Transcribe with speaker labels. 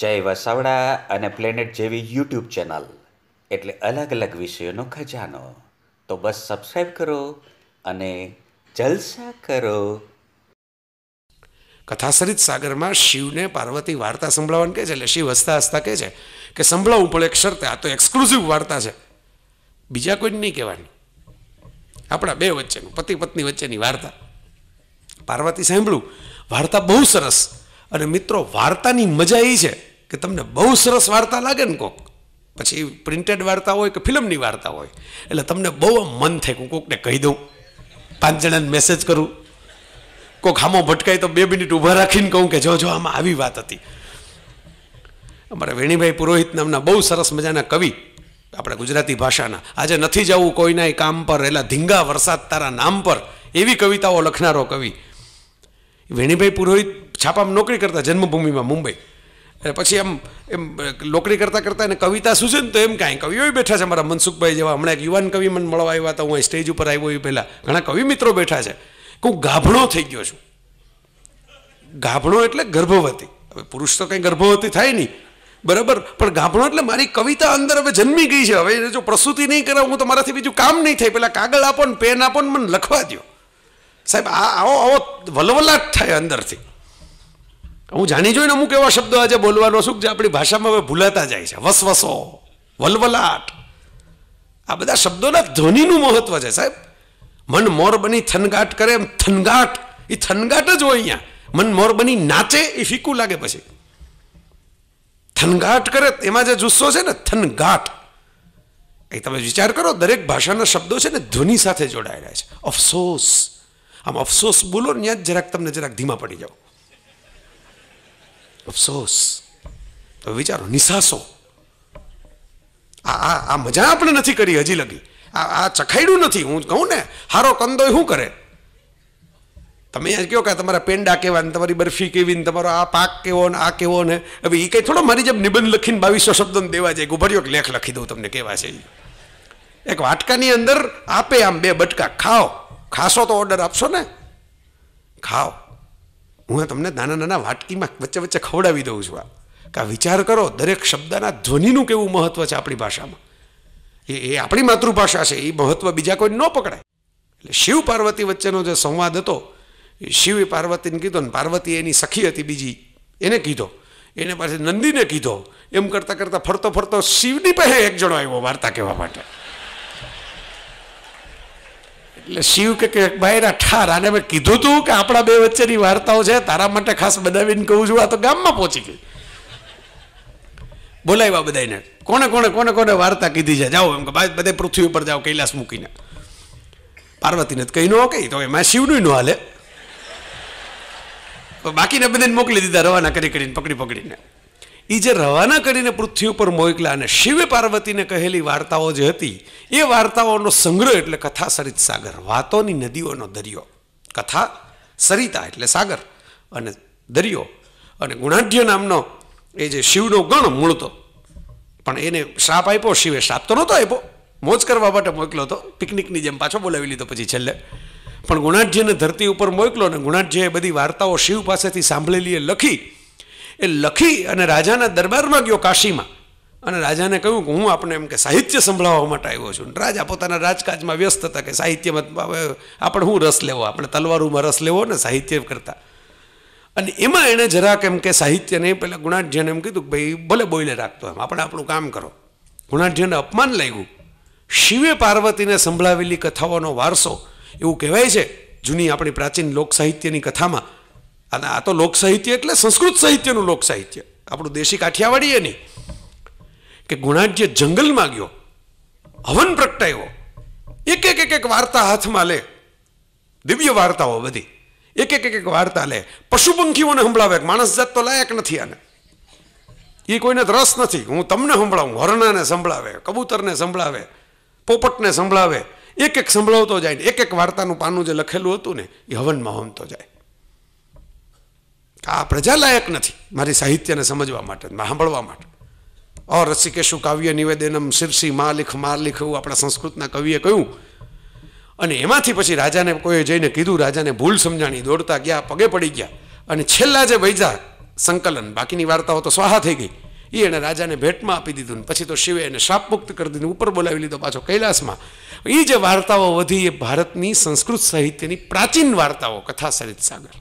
Speaker 1: જય વસાવડા અને પ્લેનેટ જેવી યુટ્યુબ ચેનલ એટલે અલગ અલગ વિષયોનો ખજાનો તો બસ સબસ્ક્રાઈબ કરો અને જલસા કરો કથાસરિત સાગરમાં શિવને પાર્વતી વાર્તા સંભળાવવાનું કહે છે એટલે શિવ હસતા હસતા કહે છે કે સંભળાવવું પણ એક શરતે આ તો એક્સક્લુઝિવ વાર્તા છે બીજા કોઈને નહીં કહેવાની આપણા બે વચ્ચેનું પતિ પત્ની વચ્ચેની વાર્તા પાર્વતી સાંભળ્યું વાર્તા બહુ સરસ અને મિત્રો વાર્તાની મજા એ છે કે તમને બહુ સરસ વાર્તા લાગે ને કોક પછી પ્રિન્ટેડ વાર્તા હોય કે ફિલ્મની વાર્તા હોય એટલે તમને બહુ મન થાય હું કોકને કહી દઉં પાંચ જણાને મેસેજ કરું કોક હામો ભટકાય તો બે મિનિટ ઊભા રાખીને કહું કે જો જો આમાં આવી વાત હતી અમારા વેણીભાઈ પુરોહિત નામના બહુ સરસ મજાના કવિ આપણા ગુજરાતી ભાષાના આજે નથી જવું કોઈના કામ પર એટલે ધીંગા વરસાદ તારા નામ પર એવી કવિતાઓ લખનારો કવિ વેણીભાઈ પુરોહિત છાપામાં નોકરી કરતા જન્મભૂમિમાં મુંબઈ અને પછી એમ એમ નોકરી કરતાં કરતાં એને કવિતા સૂચે ને તો એમ કાંઈ કવિઓ બેઠા છે મારા મનસુખભાઈ જેવા હમણાં એક યુવાન કવિ મને મળવા આવ્યા હતા હું સ્ટેજ ઉપર આવ્યો એ પહેલાં ઘણા કવિ મિત્રો બેઠા છે કે હું ગાભણો થઈ ગયો છું ગાભણો એટલે ગર્ભવતી હવે પુરુષ તો કંઈ ગર્ભવતી થાય નહીં બરાબર પણ ગાભણો એટલે મારી કવિતા અંદર હવે જન્મી ગઈ છે હવે જો પ્રસૂતિ નહીં કરાવું હું તો મારાથી બીજું કામ નહીં થાય પહેલાં કાગળ આપો ને પેન આપો ને મને લખવા દો સાહેબ આ આવો આવો વલવલાટ થાય અંદરથી હું જાણી જોઈને અમુક એવા શબ્દો આજે બોલવાનો શું જે આપણી ભાષામાં હવે ભૂલાતા જાય છે વસવસો વલવલાટ આ બધા શબ્દોના ધ્વનિનું મહત્વ છે સાહેબ મન મોર બની થનગાટ કરે એમ થનગાટ એ થનગાટ જ હોય અહીંયા મન મોર બની નાચે એ ફીકું લાગે પછી થનગાટ કરે એમાં જે જુસ્સો છે ને થનગાટ એ તમે વિચાર કરો દરેક ભાષાના શબ્દો છે ને ધ્વનિ સાથે જોડાયેલા છે અફસોસ આમ અફસોસ બોલો ને ત્યાં જરાક તમને જરાક ધીમા પડી જાઓ અફસોસ તો વિચારો નિસાસો આ આ આ મજા આપણે નથી કરી હજી લગી આ આ ચખાડ્યું નથી હું કહું ને હારો કંદોય શું કરે તમે અહીંયા કહો કે તમારા પેંડા કેવા ને તમારી બરફી કેવી ને તમારો આ પાક કેવો ને આ કેવો ને હવે એ કંઈ થોડો મારી જેમ નિબંધ લખીને બાવીસો શબ્દોને દેવા જાય ગુભર્યો લેખ લખી દઉં તમને કેવા છે એક વાટકાની અંદર આપે આમ બે બટકા ખાઓ ખાશો તો ઓર્ડર આપશો ને ખાઓ હું તમને નાના નાના વાટકીમાં વચ્ચે વચ્ચે ખવડાવી દઉં છું આ કા વિચાર કરો દરેક શબ્દના ધ્વનિનું કેવું મહત્વ છે આપણી ભાષામાં એ એ આપણી માતૃભાષા છે એ મહત્વ બીજા કોઈ ન પકડાય એટલે શિવ પાર્વતી વચ્ચેનો જે સંવાદ હતો એ શિવ પાર્વતીને કીધો ને પાર્વતી એની સખી હતી બીજી એને કીધો એને પાસે નંદીને કીધો એમ કરતાં કરતાં ફરતો ફરતો શિવની પાસે એક જણો આવ્યો વાર્તા કહેવા માટે એટલે શિવ કે ભાઈ ભાઈના ઠાર આને મેં કીધું તું કે આપણા બે વચ્ચેની વાર્તાઓ છે તારા માટે ખાસ બનાવીને કહું છું આ તો ગામમાં પહોંચી ગઈ બોલાવ્યા બધાને કોને કોને કોને કોને વાર્તા કીધી છે જાઓ એમ કે ભાઈ બધે પૃથ્વી ઉપર જાઓ કૈલાસ મૂકીને પાર્વતીને તો કઈ ન કહી તો એમાં શિવનું ન હાલે બાકીને બધાને મોકલી દીધા રવાના કરી કરીને પકડી પકડીને એ જે રવાના કરીને પૃથ્વી ઉપર મોકલા અને શિવ પાર્વતીને કહેલી વાર્તાઓ જે હતી એ વાર્તાઓનો સંગ્રહ એટલે કથા સરિત સાગર વાતોની નદીઓનો દરિયો કથા સરિતા એટલે સાગર અને દરિયો અને ગુણાઢ્ય નામનો એ જે શિવનો ગણ મૂળતો પણ એને શ્રાપ આપ્યો શિવે શ્રાપ તો નહોતો આપ્યો મોજ કરવા માટે મોકલો હતો પિકનિકની જેમ પાછો બોલાવી લીધો પછી છેલ્લે પણ ગુણાઢ્યને ધરતી ઉપર મોકલો અને ગુણાઢ્યએ બધી વાર્તાઓ શિવ પાસેથી સાંભળેલી એ લખી એ લખી અને રાજાના દરબારમાં ગયો કાશીમાં અને રાજાને કહ્યું કે હું આપણે એમ કે સાહિત્ય સંભળાવવા માટે આવ્યો છું રાજા પોતાના રાજકાજમાં વ્યસ્ત હતા કે સાહિત્યમાં આપણે હું રસ લેવો આપણે તલવારુમાં રસ લેવો ને સાહિત્ય કરતા અને એમાં એણે જરાક એમ કે સાહિત્યને પહેલાં ગુણાઢ્યને એમ કીધું કે ભાઈ ભલે બોલે રાખતો એમ આપણે આપણું કામ કરો ગુણાઢ્યને અપમાન લાગ્યું શિવે પાર્વતીને સંભળાવેલી કથાઓનો વારસો એવું કહેવાય છે જૂની આપણી પ્રાચીન લોક સાહિત્યની કથામાં અના તો લોકસહિત્ય એટલે સંસ્કૃત સાહિત્યનું લોકસાહિત્ય આપણું દેશી કાઠિયાવાડી એની કે ગુણાર્જ જે જંગલમાં ગયો हवन પ્રગટાવ્યો એક એક એક એક વાર્તા હાથમાં લે દિવ્ય વાર્તાઓ બધી એક એક એક એક વાર્તા લે પશુ પંખીઓને સંભળાવે કે માનવ જાત તો લાયક નથી આને ઈ કોઈને દ્રશ નથી હું તમને સંભળાવું હરણને સંભળાવે કબૂતરને સંભળાવે પોપટને સંભળાવે એક એક સંભળાવતો જાય ને એક એક વાર્તાનું પાનું જે લખેલું હતું ને એ हवनમાં ઓગળતો જાય આ પ્રજા લાયક નથી મારી સાહિત્યને સમજવા માટે સાંભળવા માટે ઓર રસિકેશુ કાવ્ય નિવેદનમ શિરસી માં લિખ માર લિખ એવું આપણા સંસ્કૃતના કવિએ કહ્યું અને એમાંથી પછી રાજાને કોઈએ જઈને કીધું રાજાને ભૂલ સમજાણી દોડતા ગયા પગે પડી ગયા અને છેલ્લા જે વૈજા સંકલન બાકીની વાર્તાઓ તો સ્વાહા થઈ ગઈ એ એને રાજાને ભેટમાં આપી દીધું પછી તો શિવે એને શાપ મુક્ત કરી દીધું ઉપર બોલાવી લીધો પાછો કૈલાસમાં એ જે વાર્તાઓ વધી એ ભારતની સંસ્કૃત સાહિત્યની પ્રાચીન વાર્તાઓ કથા સરિત સાગર